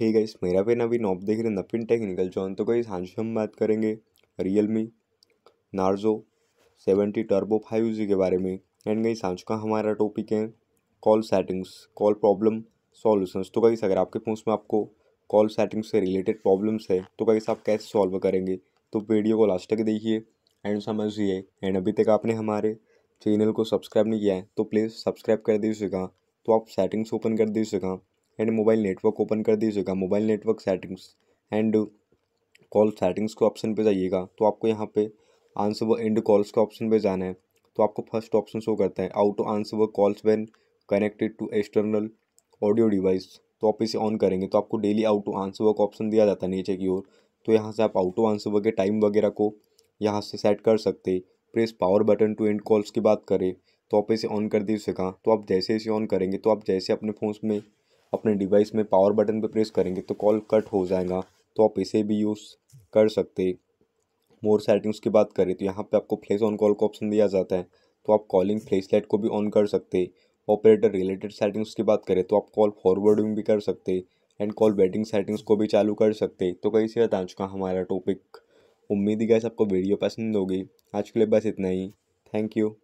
hey guys मेरा पे अभी नॉप देख रहे नपिन टेक्निकल चौन तो गई आज हम बात करेंगे Realme Narzo seventy turbo five G के बारे में एंड गई आज का हमारा टॉपिक है call settings call problem solutions तो गाइस अगर आपके फोन में आपको कॉल सेटिंग्स से रिलेटेड प्रॉब्लम्स है तो कहीं आप कैसे सॉल्व करेंगे तो वीडियो को लास्ट तक देखिए एंड समझिए एंड अभी तक आपने हमारे चैनल को सब्सक्राइब नहीं किया है तो प्लीज़ सब्सक्राइब कर दीजिएगा तो आप सेटिंग्स ओपन कर दीजिएगा एंड मोबाइल नेटवर्क ओपन कर दीजिएगा mobile network settings and call settings के ऑप्शन पे जाइएगा तो आपको यहाँ पे आंसर व एंड कॉल्स के ऑप्शन पे जाना है तो आपको फर्स्ट ऑप्शन शो करता है आउट आंसर व calls when connected to external audio device तो आप इसे ऑन करेंगे तो आपको daily auto answer work option दिया जाता है नीचे की ओर तो यहाँ से आप आउट आंसर वर्क के टाइम वगैरह को यहाँ से सेट कर सकते press power button to end calls की बात करें तो आप इसे ऑन कर दीजिएगा तो आप जैसे इसे ऑन करेंगे तो आप जैसे अपने फ़ोन में अपने डिवाइस में पावर बटन पर प्रेस करेंगे तो कॉल कट हो जाएगा तो आप इसे भी यूज़ कर सकते मोर सेटिंग्स की बात करें तो यहाँ पे आपको फ्लेस ऑन कॉल का ऑप्शन दिया जाता है तो आप कॉलिंग फ्लेस लाइट को भी ऑन कर सकते ऑपरेटर रिलेटेड सेटिंग्स की बात करें तो आप कॉल फॉरवर्डिंग भी कर सकते एंड कॉल बैटिंग सेटिंग्स को भी चालू कर सकते तो कई से बता चुका हमारा टॉपिक उम्मीद ही गैस आपको वीडियो पसंद होगी आज के लिए बस इतना ही थैंक यू